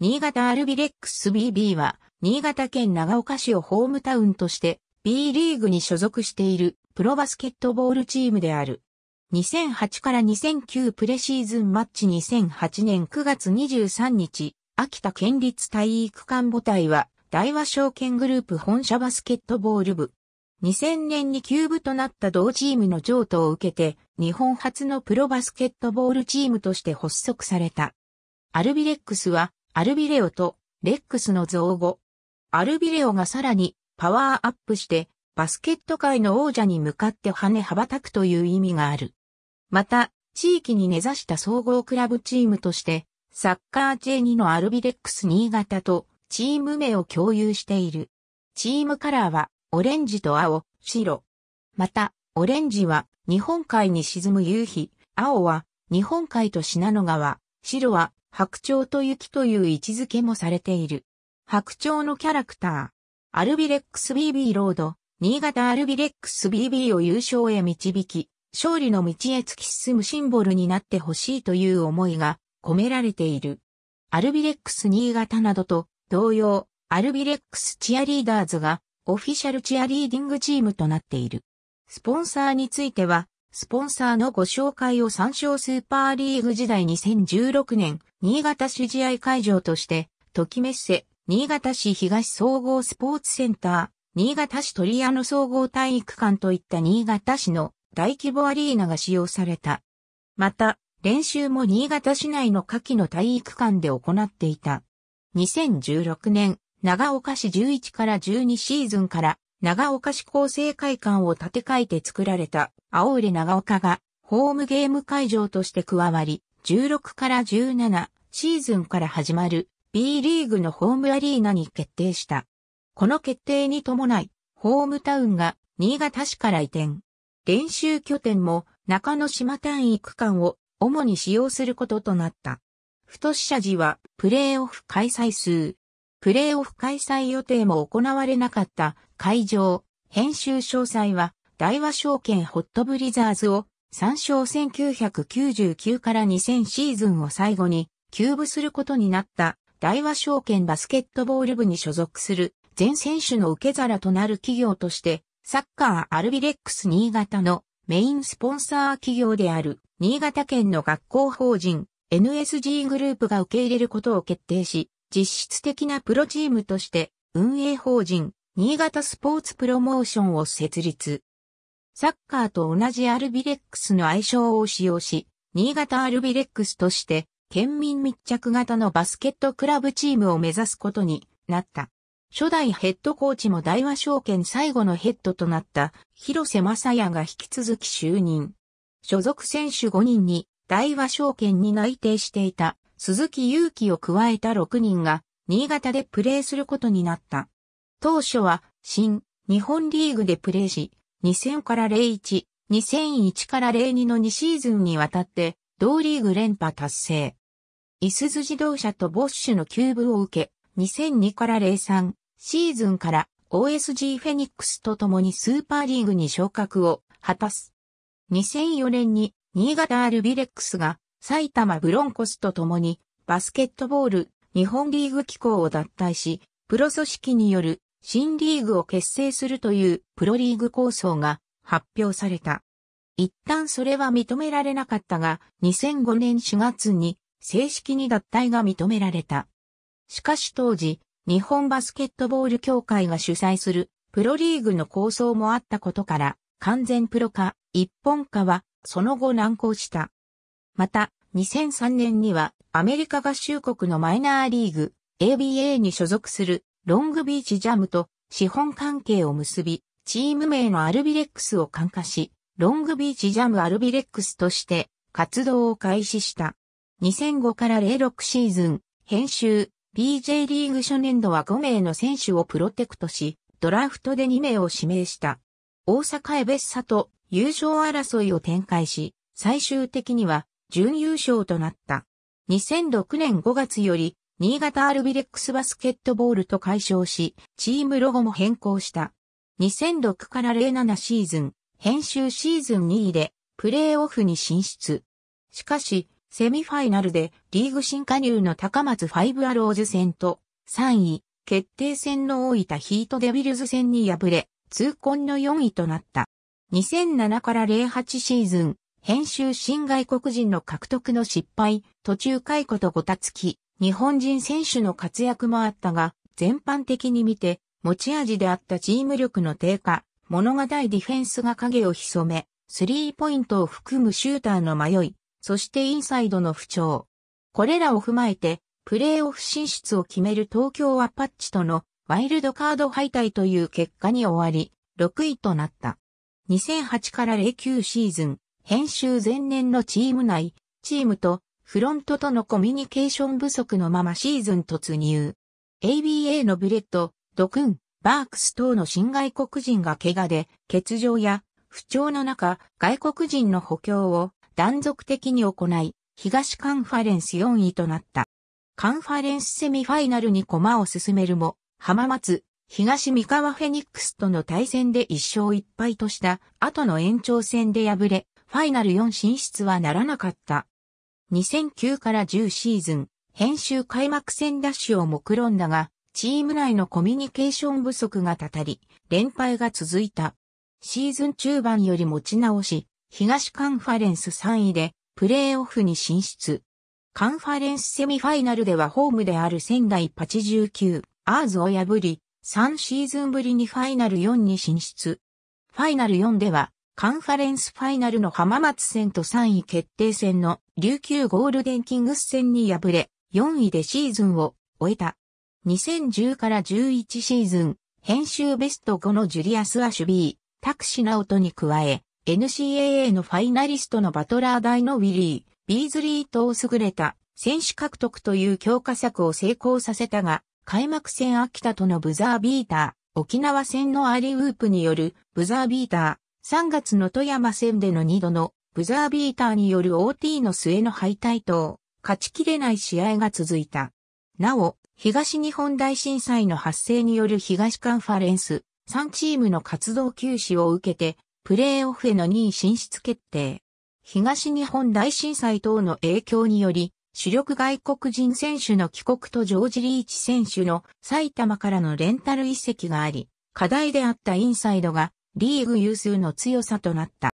新潟アルビレックス BB は、新潟県長岡市をホームタウンとして、B リーグに所属しているプロバスケットボールチームである。2008から2009プレシーズンマッチ2008年9月23日、秋田県立体育館母体は、大和証券グループ本社バスケットボール部。2000年に休部となった同チームの譲渡を受けて、日本初のプロバスケットボールチームとして発足された。アルビレックスはアルビレオとレックスの造語。アルビレオがさらにパワーアップしてバスケット界の王者に向かって跳ね羽ばたくという意味がある。また、地域に根ざした総合クラブチームとして、サッカー J2 のアルビレックス新潟とチーム名を共有している。チームカラーはオレンジと青、白。また、オレンジは日本海に沈む夕日、青は日本海と信濃川、白は白鳥と雪という位置づけもされている。白鳥のキャラクター、アルビレックス BB ロード、新潟アルビレックス BB を優勝へ導き、勝利の道へ突き進むシンボルになってほしいという思いが込められている。アルビレックス新潟などと同様、アルビレックスチアリーダーズがオフィシャルチアリーディングチームとなっている。スポンサーについては、スポンサーのご紹介を参照スーパーリーグ時代2016年、新潟市試合会場として、時メッセ、新潟市東総合スポーツセンター、新潟市鳥屋の総合体育館といった新潟市の大規模アリーナが使用された。また、練習も新潟市内の夏季の体育館で行っていた。2016年、長岡市11から12シーズンから長岡市構成会館を建て替えて作られた青浦長岡がホームゲーム会場として加わり、16から17シーズンから始まる B リーグのホームアリーナに決定した。この決定に伴い、ホームタウンが新潟市から移転。練習拠点も中野島単位区間を主に使用することとなった。太し社寺はプレーオフ開催数プレーオフ開催予定も行われなかった会場、編集詳細は、大和証券ホットブリザーズを参照1999から2000シーズンを最後にーブすることになった大和証券バスケットボール部に所属する全選手の受け皿となる企業としてサッカーアルビレックス新潟のメインスポンサー企業である新潟県の学校法人 NSG グループが受け入れることを決定し実質的なプロチームとして運営法人新潟スポーツプロモーションを設立。サッカーと同じアルビレックスの愛称を使用し、新潟アルビレックスとして県民密着型のバスケットクラブチームを目指すことになった。初代ヘッドコーチも大和証券最後のヘッドとなった広瀬正也が引き続き就任。所属選手5人に大和証券に内定していた鈴木祐樹を加えた6人が、新潟でプレーすることになった。当初は、新、日本リーグでプレーし、2000から01、2001から02の2シーズンにわたって、同リーグ連覇達成。いすズ自動車とボッシュのキューブを受け、2002から03シーズンから OSG フェニックスと共にスーパーリーグに昇格を果たす。2004年に新潟アルビレックスが埼玉ブロンコスと共にバスケットボール日本リーグ機構を脱退し、プロ組織による新リーグを結成するというプロリーグ構想が発表された。一旦それは認められなかったが、2005年4月に正式に脱退が認められた。しかし当時、日本バスケットボール協会が主催するプロリーグの構想もあったことから、完全プロ化、一本化はその後難航した。また、2003年にはアメリカ合衆国のマイナーリーグ ABA に所属するロングビーチジャムと資本関係を結び、チーム名のアルビレックスを管化し、ロングビーチジャムアルビレックスとして活動を開始した。2005から06シーズン、編集、BJ リーグ初年度は5名の選手をプロテクトし、ドラフトで2名を指名した。大阪エベッサと優勝争いを展開し、最終的には準優勝となった。2006年5月より、新潟アルビレックスバスケットボールと解消し、チームロゴも変更した。2006から07シーズン、編集シーズン2位で、プレーオフに進出。しかし、セミファイナルでリーグ新加入の高松ファイブアローズ戦と3位決定戦の大分ヒートデビルズ戦に敗れ、痛恨の4位となった。2007から08シーズン編集新外国人の獲得の失敗、途中解雇とごたつき、日本人選手の活躍もあったが、全般的に見て、持ち味であったチーム力の低下、物語ディフェンスが影を潜め、スリーポイントを含むシューターの迷い、そしてインサイドの不調。これらを踏まえて、プレーオフ進出を決める東京アパッチとのワイルドカード敗退という結果に終わり、6位となった。2008から09シーズン、編集前年のチーム内、チームとフロントとのコミュニケーション不足のままシーズン突入。ABA のブレッド、ドクン、バークス等の新外国人が怪我で欠場や不調の中、外国人の補強を断続的に行い、東カンファレンス4位となった。カンファレンスセミファイナルに駒を進めるも、浜松、東三河フェニックスとの対戦で1勝1敗とした後の延長戦で敗れ、ファイナル4進出はならなかった。2009から10シーズン、編集開幕戦ダッシュを目論んだが、チーム内のコミュニケーション不足がたたり、連敗が続いた。シーズン中盤より持ち直し、東カンファレンス3位で、プレーオフに進出。カンファレンスセミファイナルではホームである仙台89、アーズを破り、3シーズンぶりにファイナル4に進出。ファイナル4では、カンファレンスファイナルの浜松戦と3位決定戦の琉球ゴールデンキングス戦に敗れ、4位でシーズンを終えた。2010から11シーズン、編集ベスト5のジュリアス・アシュビー、タクシナオトに加え、NCAA のファイナリストのバトラー大のウィリー、ビーズリーと優れた選手獲得という強化策を成功させたが、開幕戦秋田とのブザービーター、沖縄戦のアリウープによるブザービーター、3月の富山戦での2度のブザービーターによる OT の末の敗退と勝ちきれない試合が続いた。なお、東日本大震災の発生による東カンファレンス3チームの活動休止を受けてプレーオフへの2位進出決定。東日本大震災等の影響により、主力外国人選手の帰国とジョージ・リーチ選手の埼玉からのレンタル移籍があり、課題であったインサイドがリーグ有数の強さとなった。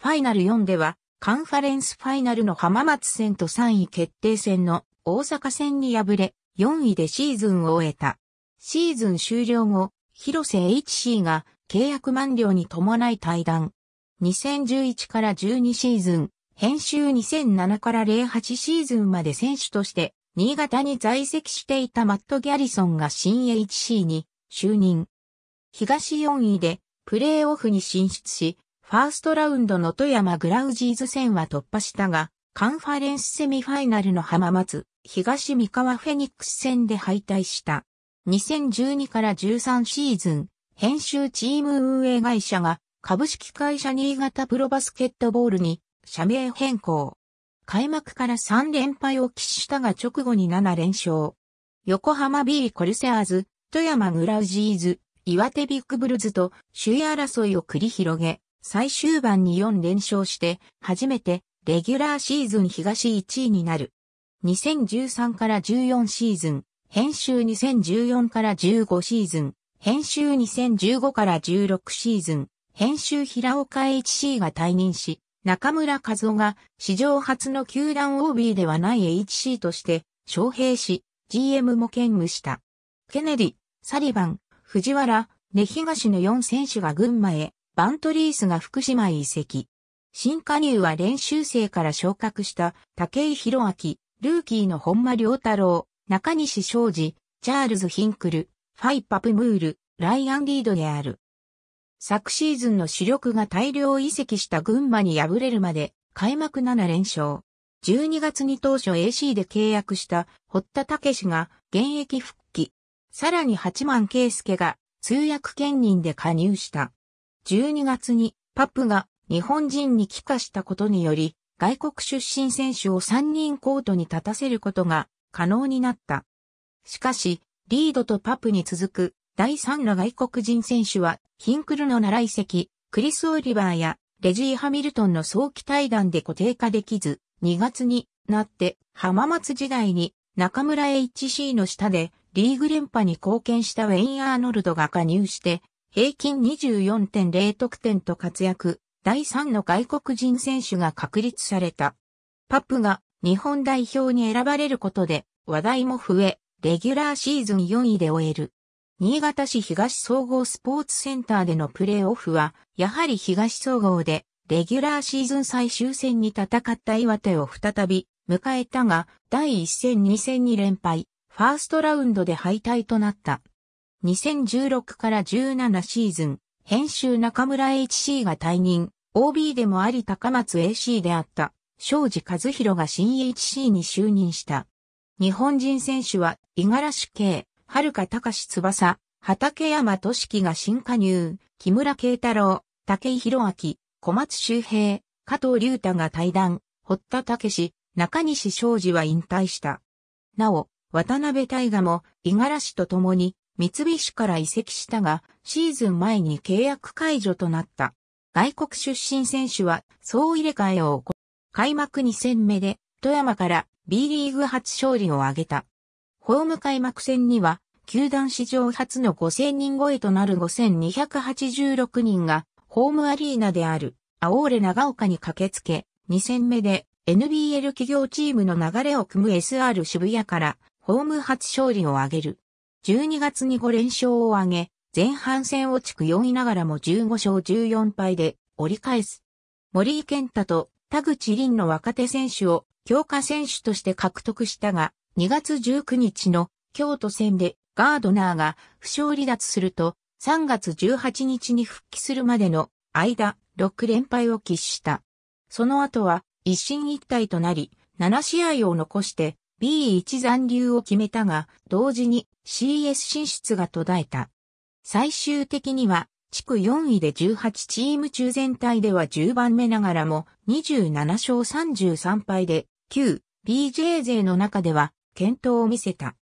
ファイナル4では、カンファレンスファイナルの浜松戦と3位決定戦の大阪戦に敗れ、4位でシーズンを終えた。シーズン終了後、広瀬 HC が契約満了に伴い退団。2011から12シーズン、編集2007から08シーズンまで選手として、新潟に在籍していたマット・ギャリソンが新 HC に就任。東4位でプレーオフに進出し、ファーストラウンドの富山グラウジーズ戦は突破したが、カンファレンスセミファイナルの浜松、東三河フェニックス戦で敗退した。2012から13シーズン、編集チーム運営会社が株式会社新潟プロバスケットボールに社名変更。開幕から3連敗を喫したが直後に7連勝。横浜 B コルセアーズ、富山グラウジーズ、岩手ビッグブルズと首位争いを繰り広げ、最終盤に4連勝して、初めてレギュラーシーズン東1位になる。2013から14シーズン、編集2014から15シーズン、編集2015から16シーズン、編集平岡 HC が退任し、中村和夫が史上初の球団 OB ではない HC として、招聘し、GM も兼務した。ケネディ、サリバン、藤原、根東の4選手が群馬へ、バントリースが福島へ移籍。新加入は練習生から昇格した武井博明、ルーキーの本間良太郎、中西昌司、チャールズ・ヒンクル、ファイ・パプムール、ライアン・リードである。昨シーズンの主力が大量移籍した群馬に敗れるまで開幕7連勝。12月に当初 AC で契約した堀田武が現役復さらに八幡圭介が通訳兼任で加入した。12月にパプが日本人に帰化したことにより、外国出身選手を3人コートに立たせることが可能になった。しかし、リードとパプに続く第3の外国人選手は、ヒンクルの習い席、クリス・オリバーやレジー・ハミルトンの早期対談で固定化できず、2月になって浜松時代に中村 HC の下でリーグ連覇に貢献したウェイン・アーノルドが加入して、平均24.0得点と活躍、第3の外国人選手が確立された。パップが日本代表に選ばれることで話題も増え、レギュラーシーズン4位で終える。新潟市東総合スポーツセンターでのプレーオフは、やはり東総合で、レギュラーシーズン最終戦に戦った岩手を再び迎えたが、第1戦2戦に連敗。ファーストラウンドで敗退となった。2016から17シーズン、編集中村 HC が退任、OB でもあり高松 AC であった、庄司和弘が新 HC に就任した。日本人選手は、五十嵐圭、遥隆翼、畠山俊樹が新加入、木村慶太郎、武井宏明、小松周平、加藤隆太が退団、堀田武史、中西庄司は引退した。なお、渡辺大河も五十嵐と共に三菱から移籍したが、シーズン前に契約解除となった。外国出身選手は総入れ替えを行う。開幕2戦目で富山から B リーグ初勝利を挙げた。ホーム開幕戦には、球団史上初の5000人超えとなる5286人が、ホームアリーナである、アオーレ長岡に駆けつけ、2戦目で NBL 企業チームの流れを組む SR 渋谷からホーム初勝利を挙げる。12月に5連勝を挙げ、前半戦を地区4位ながらも15勝14敗で折り返す。森井健太と田口凛の若手選手を強化選手として獲得したが、2月19日の京都戦でガードナーが負傷離脱すると、3月18日に復帰するまでの間、6連敗を喫した。その後は一進一退となり、7試合を残して B1 残留を決めたが、同時に CS 進出が途絶えた。最終的には、地区4位で18チーム中全体では10番目ながらも、27勝33敗で、旧 BJ 勢の中では、健闘を見せた。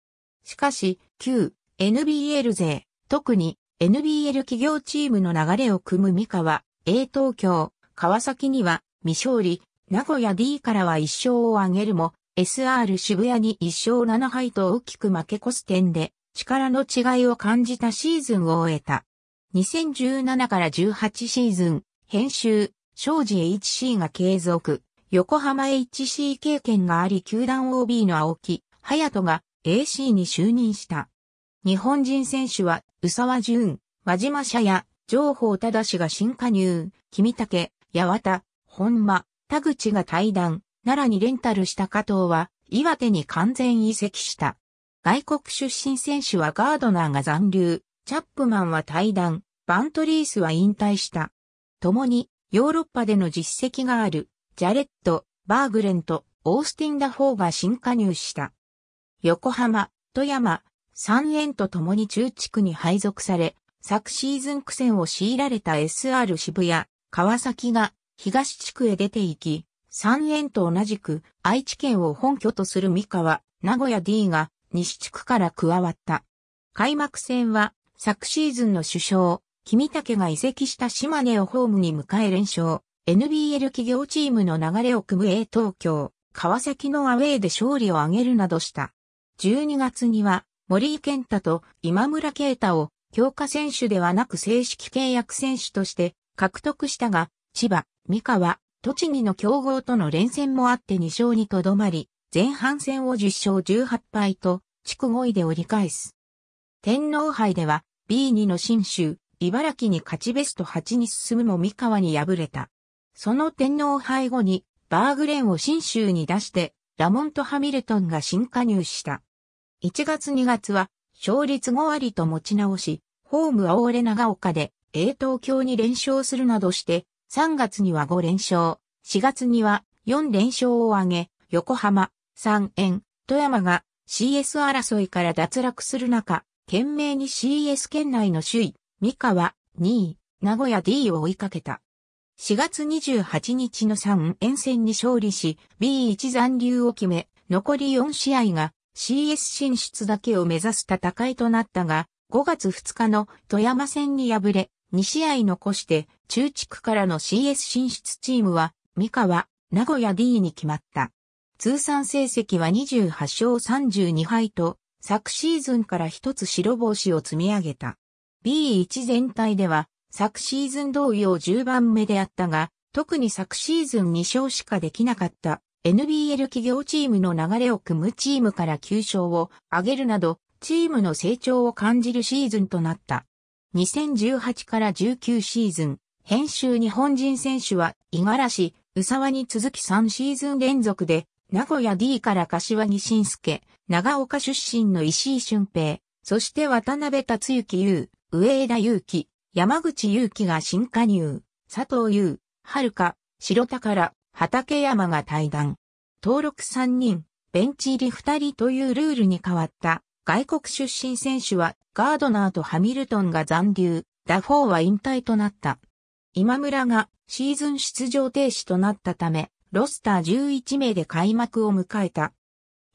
しかし、旧 NBL 勢、特に NBL 企業チームの流れを組む三河、A 東京、川崎には未勝利、名古屋 D からは1勝を挙げるも、SR 渋谷に1勝7敗と大きく負け越す点で力の違いを感じたシーズンを終えた。2017から18シーズン、編集、庄司 HC が継続、横浜 HC 経験があり球団 OB の青木、隼人が AC に就任した。日本人選手は、宇沢淳、和島社や、情報正が新加入、君竹、八幡、本間、田口が対談、奈良にレンタルした加藤は、岩手に完全移籍した。外国出身選手はガードナーが残留、チャップマンは退団、バントリースは引退した。共にヨーロッパでの実績がある、ジャレット、バーグレンとオースティン・ダフォーが新加入した。横浜、富山、三円と共に中地区に配属され、昨シーズン苦戦を強いられた SR 渋谷、川崎が東地区へ出て行き、三円と同じく愛知県を本拠とする三河、名古屋 D が西地区から加わった。開幕戦は昨シーズンの首相、君竹が移籍した島根をホームに迎え連勝。NBL 企業チームの流れを組む A 東京、川崎のアウェーで勝利を挙げるなどした。12月には森井健太と今村啓太を強化選手ではなく正式契約選手として獲得したが、千葉、三河、栃木の強豪との連戦もあって2勝にとどまり、前半戦を10勝18敗と、地区5位で折り返す。天皇杯では、B2 の新州、茨城に勝ちベスト8に進むも三河に敗れた。その天皇杯後に、バーグレンを新州に出して、ラモント・ハミルトンが新加入した。1月2月は、勝率5割と持ち直し、ホームアオーレ長岡で、A 東京に連勝するなどして、3月には5連勝、4月には4連勝を挙げ、横浜、三円、富山が CS 争いから脱落する中、懸命に CS 圏内の首位、三河、2位、名古屋 D を追いかけた。4月28日の3円戦に勝利し、B1 残留を決め、残り4試合が CS 進出だけを目指す戦いとなったが、5月2日の富山戦に敗れ、2試合残して中地区からの CS 進出チームは、三河、名古屋 D に決まった。通算成績は28勝32敗と、昨シーズンから一つ白星を積み上げた。B1 全体では、昨シーズン同様10番目であったが、特に昨シーズン2勝しかできなかった NBL 企業チームの流れを組むチームから9勝を上げるなど、チームの成長を感じるシーズンとなった。2018から19シーズン、編集日本人選手は、五十嵐、宇沢に続き3シーズン連続で、名古屋 D から柏木慎介、長岡出身の石井俊平、そして渡辺達之優、上枝優希、山口優希が新加入、佐藤優、遥か、白宝、畠山が対談。登録3人、ベンチ入り2人というルールに変わった。外国出身選手はガードナーとハミルトンが残留、ダフォーは引退となった。今村がシーズン出場停止となったため、ロスター11名で開幕を迎えた。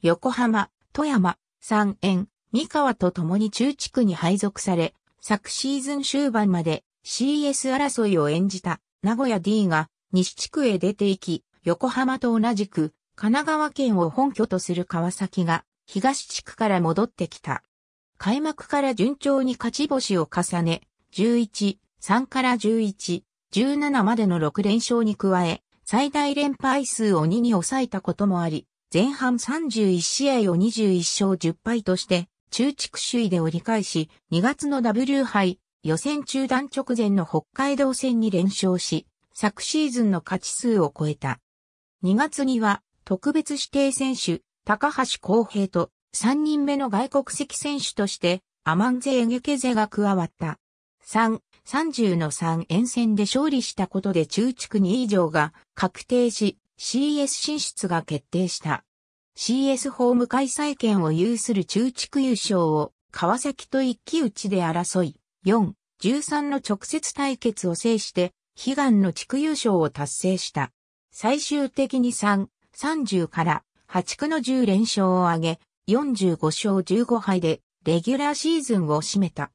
横浜、富山、三円、三河と共に中地区に配属され、昨シーズン終盤まで CS 争いを演じた名古屋 D が西地区へ出て行き、横浜と同じく神奈川県を本拠とする川崎が東地区から戻ってきた。開幕から順調に勝ち星を重ね、11、3から11、17までの6連勝に加え、最大連敗数を2に抑えたこともあり、前半31試合を21勝10敗として、中地区首位で折り返し、2月の W 杯、予選中断直前の北海道戦に連勝し、昨シーズンの勝ち数を超えた。2月には、特別指定選手、高橋光平と、3人目の外国籍選手として、アマンゼ・エゲケゼが加わった。3、30の3沿線で勝利したことで中地区2以上が確定し CS 進出が決定した。CS ホーム開催権を有する中地区優勝を川崎と一騎打ちで争い、4、13の直接対決を制して悲願の地区優勝を達成した。最終的に3、30から8区の10連勝を挙げ、45勝15敗でレギュラーシーズンを締めた。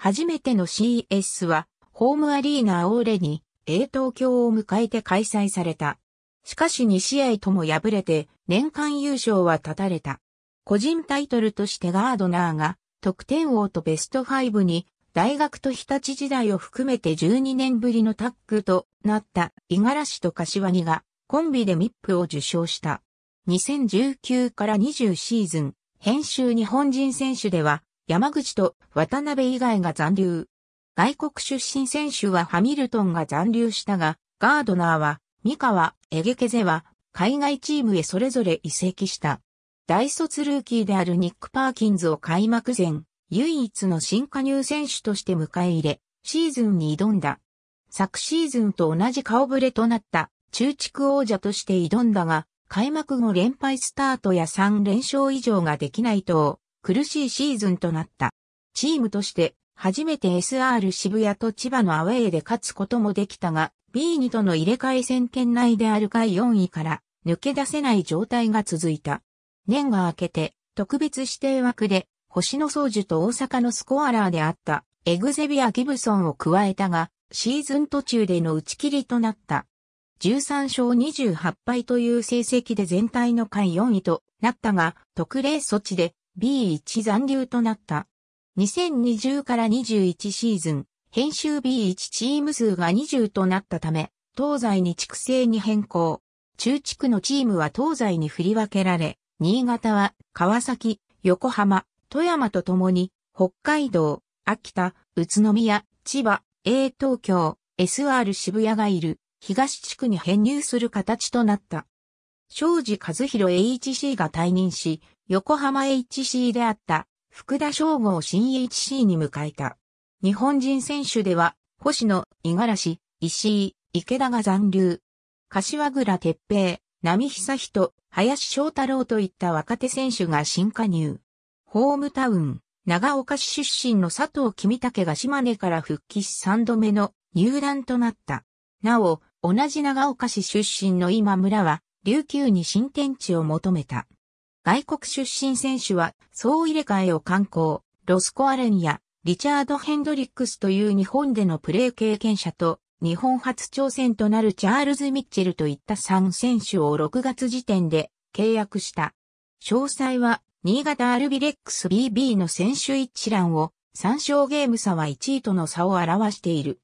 初めての CS は、ホームアリーナーレに、A 東京を迎えて開催された。しかし2試合とも敗れて、年間優勝は絶たれた。個人タイトルとしてガードナーが、得点王とベスト5に、大学と日立時代を含めて12年ぶりのタッグとなった五十嵐と柏木がコンビでミップを受賞した。2019から20シーズン、編集日本人選手では山口と渡辺以外が残留。外国出身選手はハミルトンが残留したが、ガードナーは、三河、エゲケゼは、海外チームへそれぞれ移籍した。大卒ルーキーであるニック・パーキンズを開幕前、唯一の新加入選手として迎え入れ、シーズンに挑んだ。昨シーズンと同じ顔ぶれとなった中地区王者として挑んだが、開幕後連敗スタートや3連勝以上ができないと、苦しいシーズンとなった。チームとして初めて SR 渋谷と千葉のアウェーで勝つこともできたが、B2 との入れ替え戦圏内である下位4位から抜け出せない状態が続いた。年が明けて特別指定枠で星野総樹と大阪のスコアラーであったエグゼビア・ギブソンを加えたが、シーズン途中での打ち切りとなった。13勝28敗という成績で全体の下位4位となったが、特例措置で B1 残留となった。2020から21シーズン、編集 B1 チーム数が20となったため、東西に地区制に変更。中地区のチームは東西に振り分けられ、新潟は川崎、横浜、富山とともに、北海道、秋田、宇都宮、千葉、A 東京、SR 渋谷がいる東地区に編入する形となった。庄司和弘 HC が退任し、横浜 HC であった福田翔吾を新 HC に迎えた。日本人選手では、星野、五十嵐、石井、池田が残留。柏倉鉄平、波久人、林翔太郎といった若手選手が新加入。ホームタウン、長岡市出身の佐藤君武が島根から復帰し3度目の入団となった。なお、同じ長岡市出身の今村は、琉球に新天地を求めた。外国出身選手は総入れ替えを観光、ロスコアレンやリチャード・ヘンドリックスという日本でのプレー経験者と日本初挑戦となるチャールズ・ミッチェルといった3選手を6月時点で契約した。詳細は新潟アルビレックス BB の選手一覧を3勝ゲーム差は1位との差を表している。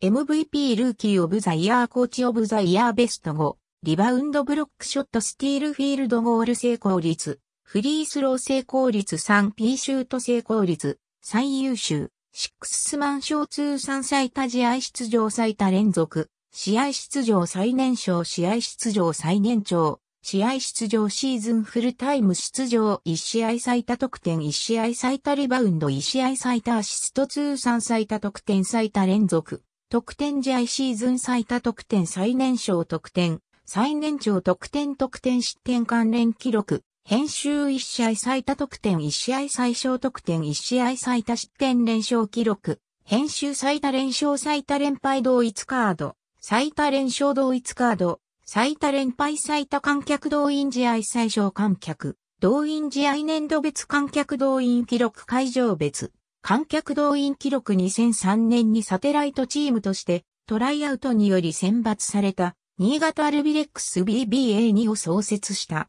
MVP ルーキーオブザイヤーコーチオブザイヤーベスト5、リバウンドブロックショットスティールフィールドゴール成功率、フリースロー成功率 3P シュート成功率、最優秀、シックスマン賞通算最多試合出場最多連続、試合出場最年少試合出場最年長、試合出場シーズンフルタイム出場1試合最多得点1試合最多リバウンド1試合最多アシスト通算最多得点最多連続得点試合シーズン最多得点最年少得点最年長得点得点失点関連記録、編集1試合最多得点1試合最小得点1試合最多失点連勝記録、編集最多連勝最多連敗同一カード、最多連勝同一カード、最多連敗最多観客動員試合最小観客、動員試合年度別観客動員記録会場別、観客動員記録2003年にサテライトチームとしてトライアウトにより選抜された新潟アルビレックス BBA2 を創設した。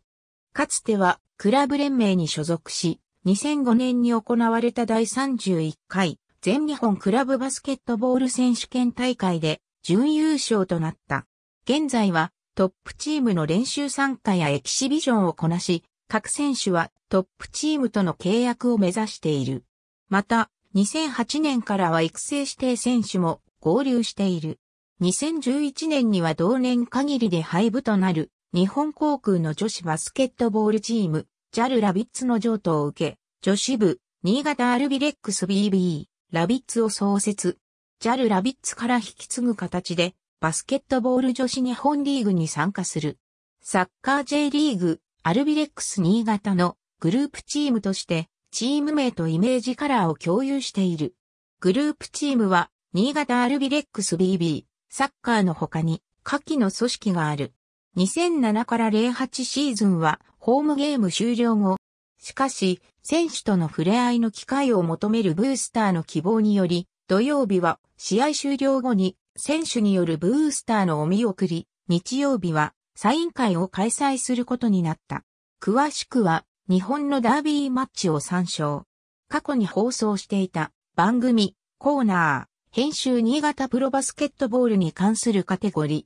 かつてはクラブ連盟に所属し、2005年に行われた第31回全日本クラブバスケットボール選手権大会で準優勝となった。現在はトップチームの練習参加やエキシビジョンをこなし、各選手はトップチームとの契約を目指している。また、2008年からは育成指定選手も合流している。2011年には同年限りで廃部となる日本航空の女子バスケットボールチーム JAL ラビッツの譲渡を受け、女子部新潟アルビレックス BB ラビッツを創設。JAL ラビッツから引き継ぐ形でバスケットボール女子日本リーグに参加する。サッカー J リーグアルビレックス新潟のグループチームとしてチーム名とイメージカラーを共有している。グループチームは新潟アルビレックス BB。サッカーの他に下記の組織がある。2007から08シーズンはホームゲーム終了後、しかし選手との触れ合いの機会を求めるブースターの希望により、土曜日は試合終了後に選手によるブースターのお見送り、日曜日はサイン会を開催することになった。詳しくは日本のダービーマッチを参照。過去に放送していた番組、コーナー、編集新潟プロバスケットボールに関するカテゴリー。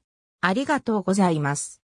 ありがとうございます。